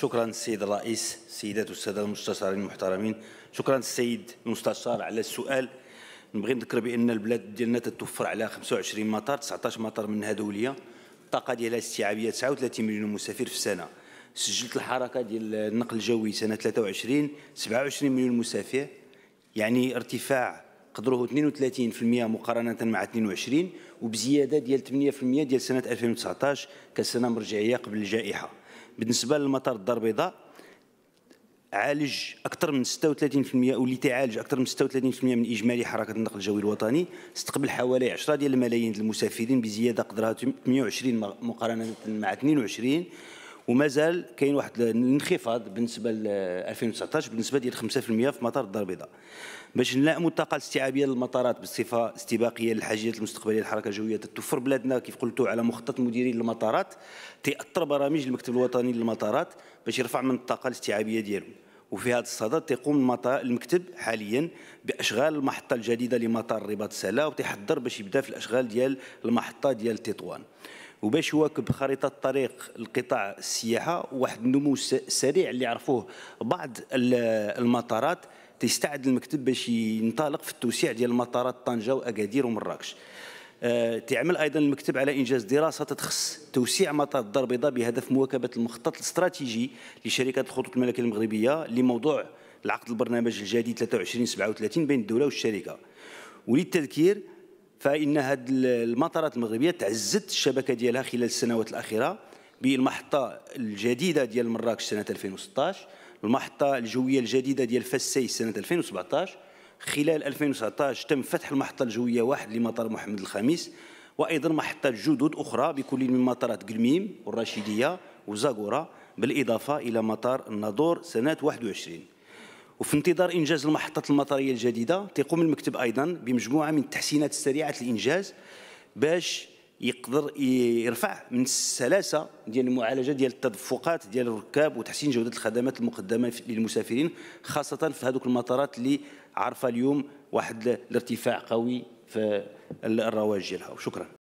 شكرا السيد الرئيس السيدات والساده المستشارين المحترمين شكرا السيد المستشار على السؤال نبغي نذكر بان البلاد ديالنا تتوفر على 25 مطار 19 مطار منها دوليه الطاقه ديالها استيعابيه 39 مليون مسافر في السنه سجلت الحركه ديال النقل الجوي سنه 23 27 مليون مسافر يعني ارتفاع قدره 32% مقارنه مع 22 وبزياده ديال 8% ديال سنه 2019 كسنه مرجعيه قبل الجائحه بالنسبه للمطار الدار البيضاء عالج اكثر من 36% واللي تعالج اكثر من 36% من اجمالي حركه النقل الجوي الوطني استقبل حوالي 10 ديال الملايين المسافرين بزياده قدرها 120 مقارنه مع 22 ومازال كاين واحد الانخفاض بالنسبه ل 2019 بالنسبه ديال 5% في مطار الدار البيضاء باش نلائموا الطاقه الاستيعابيه للمطارات بصفه استباقيه للحاجيات المستقبليه للحركه الجويه تتوفر بلادنا كيف قلتوا على مخطط مديرين المطارات تاثر برامج المكتب الوطني للمطارات باش يرفع من الطاقه الاستيعابيه ديالو وفي هذا الصدد تقوم المكتب حاليا باشغال المحطه الجديده لمطار رباط سلا وتحضر باش يبدا في الاشغال ديال المحطه ديال تطوان وباش يواكب خريطه طريق القطاع السياحه واحد النمو سريع اللي عرفوه بعض المطارات تستعد المكتب باش ينطلق في التوسيع ديال المطارات طنجه واكادير ومراكش آه، تعمل ايضا المكتب على انجاز دراسه تتخص توسيع مطار الدار البيضاء بهدف مواكبه المخطط الاستراتيجي لشركه الخطوط الملكيه المغربيه لموضوع العقد البرنامج الجديد 23 37 بين الدوله والشركه وللتذكير فان هذه المطارات المغربيه تعزت الشبكه ديالها خلال السنوات الاخيره بالمحطه الجديده ديال مراكش سنه 2016 المحطه الجويه الجديده ديال فسي سنه 2017 خلال 2019 تم فتح المحطه الجويه واحد لمطار محمد الخامس وايضا محطات جدد اخرى بكل من مطارات قلميم والرشيديه وزاغوره بالاضافه الى مطار الناظور سنه 21 وفي انتظار انجاز المحطه المطريه الجديده تيقوم المكتب ايضا بمجموعه من التحسينات السريعه الانجاز باش يقدر يرفع من السلاسه ديال المعالجه ديال التدفقات ديال الركاب وتحسين جوده الخدمات المقدمه للمسافرين خاصه في هذوك المطارات اللي عارفه اليوم واحد الارتفاع قوي في الرواج ديالها وشكرا